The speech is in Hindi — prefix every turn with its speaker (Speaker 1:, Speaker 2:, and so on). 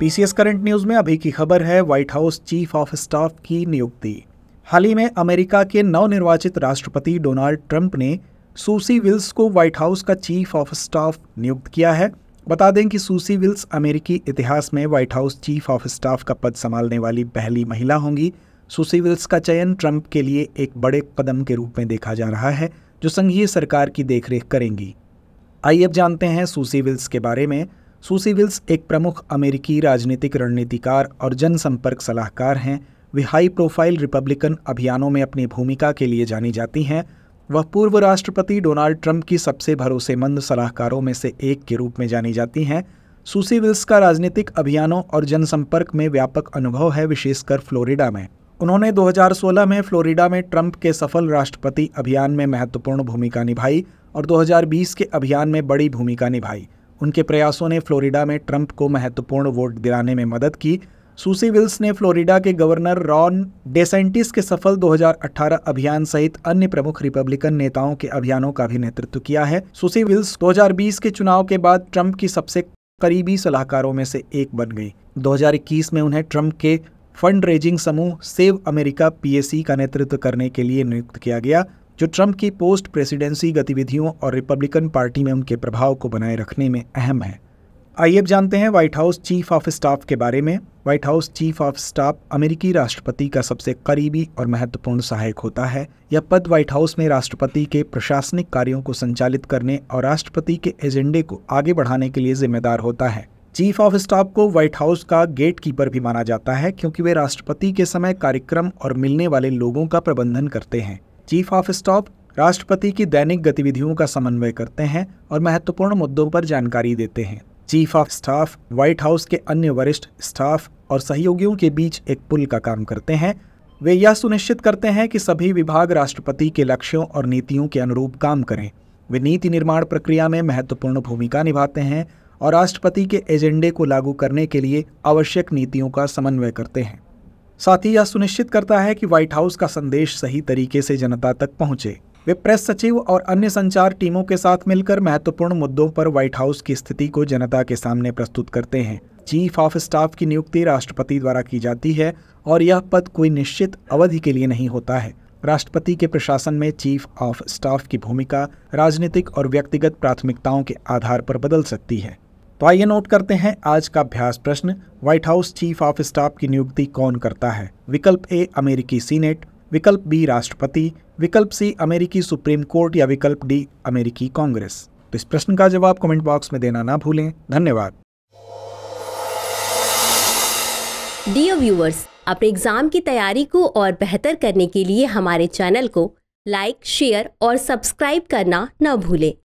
Speaker 1: पीसीएस करंट न्यूज में अभी की खबर है white house chief of staff की नियुक्ति हाल ही में अमेरिका के नवनिर्वाचित राष्ट्रपति डोनाल्ड ट्रंप ने सूसी विल्स को व्हाइट हाउस का चीफ ऑफ स्टाफ नियुक्त किया है बता दें कि सूसी विल्स अमेरिकी इतिहास में White house chief of staff का पद संभालने वाली पहली महिला होंगी सूसी विल्स का चयन ट्रंप के लिए एक बड़े कदम के रूप में देखा जा रहा है जो संघीय सरकार की देखरेख करेंगी आइए अब जानते हैं सूसी विल्स के बारे में सूसी विल्स एक प्रमुख अमेरिकी राजनीतिक रणनीतिकार और जनसंपर्क सलाहकार हैं वे हाई प्रोफाइल रिपब्लिकन अभियानों में अपनी भूमिका के लिए जानी जाती हैं वह पूर्व राष्ट्रपति डोनाल्ड ट्रंप की सबसे भरोसेमंद सलाहकारों में से एक के रूप में जानी जाती हैं सूसी विल्स का राजनीतिक अभियानों और जनसंपर्क में व्यापक अनुभव है विशेषकर फ्लोरिडा में उन्होंने 2016 में फ्लोरिडा में ट्रंप के सफल राष्ट्रपति अभियान में महत्वपूर्ण भूमिका निभाई और 2020 के अभियान में बड़ी भूमिका निभाई उनके प्रयासों ने फ्लोरिडा में ट्रंप को महत्वपूर्ण वोट दिलाने में मदद की सूसी विल्स ने फ्लोरिडा के गवर्नर रॉन डेसेंटिस के सफल 2018 अभियान सहित अन्य प्रमुख रिपब्लिकन नेताओं के अभियानों का भी नेतृत्व किया है सूसी विल्स 2020 के चुनाव के बाद ट्रंप की सबसे करीबी सलाहकारों में से एक बन गई 2021 में उन्हें ट्रंप के फंड रेजिंग समूह सेव अमेरिका पीएसी का नेतृत्व करने के लिए नियुक्त किया गया जो ट्रंप की पोस्ट प्रेसिडेंसी गतिविधियों और रिपब्लिकन पार्टी में उनके प्रभाव को बनाए रखने में अहम है आइए अब जानते हैं White house chief of staff के बारे में White house chief of staff अमेरिकी राष्ट्रपति का सबसे करीबी और महत्वपूर्ण सहायक होता है यह पद व्हाइट हाउस में राष्ट्रपति के प्रशासनिक कार्यों को संचालित करने और राष्ट्रपति के एजेंडे को आगे बढ़ाने के लिए जिम्मेदार होता है चीफ ऑफ स्टाफ को व्हाइट हाउस का गेट कीपर भी माना जाता है क्योंकि वे राष्ट्रपति के समय कार्यक्रम और मिलने वाले लोगों का प्रबंधन करते हैं चीफ ऑफ स्टाफ राष्ट्रपति की दैनिक गतिविधियों का समन्वय करते हैं और महत्वपूर्ण मुद्दों पर जानकारी देते हैं chief of staff White House के अन्य वरिष्ठ स्टाफ और सहयोगियों के बीच एक पुल का काम करते हैं वे यह सुनिश्चित करते हैं कि सभी विभाग राष्ट्रपति के लक्ष्यों और नीतियों के अनुरूप काम करें वे नीति निर्माण प्रक्रिया में महत्वपूर्ण भूमिका निभाते हैं और राष्ट्रपति के एजेंडे को लागू करने के लिए आवश्यक नीतियों का समन्वय करते हैं साथ ही यह सुनिश्चित करता है कि व्हाइट हाउस का संदेश सही तरीके से जनता तक पहुंचे वे प्रेस सचिव और अन्य संचार टीमों के साथ मिलकर महत्वपूर्ण मुद्दों पर व्हाइट हाउस की स्थिति को जनता के सामने प्रस्तुत करते हैं चीफ ऑफ स्टाफ की नियुक्ति राष्ट्रपति द्वारा की जाती है और यह पद कोई निश्चित अवधि के लिए नहीं होता है राष्ट्रपति के प्रशासन में चीफ ऑफ स्टाफ की भूमिका राजनीतिक और व्यक्तिगत प्राथमिकताओं के आधार पर बदल सकती है तो आइए नोट करते हैं आज का अभ्यास प्रश्न White house chief of staff की नियुक्ति कौन करता है विकल्प ए अमेरिकी सीनेट विकल्प बी राष्ट्रपति विकल्प सी अमेरिकी सुप्रीम कोर्ट या विकल्प डी अमेरिकी कांग्रेस तो इस प्रश्न का जवाब कमेंट बॉक्स में देना ना भूलें धन्यवाद डियर व्यूवर्स अपने एग्जाम की तैयारी को और बेहतर करने के लिए हमारे चैनल को लाइक शेयर और सब्सक्राइब करना न भूलें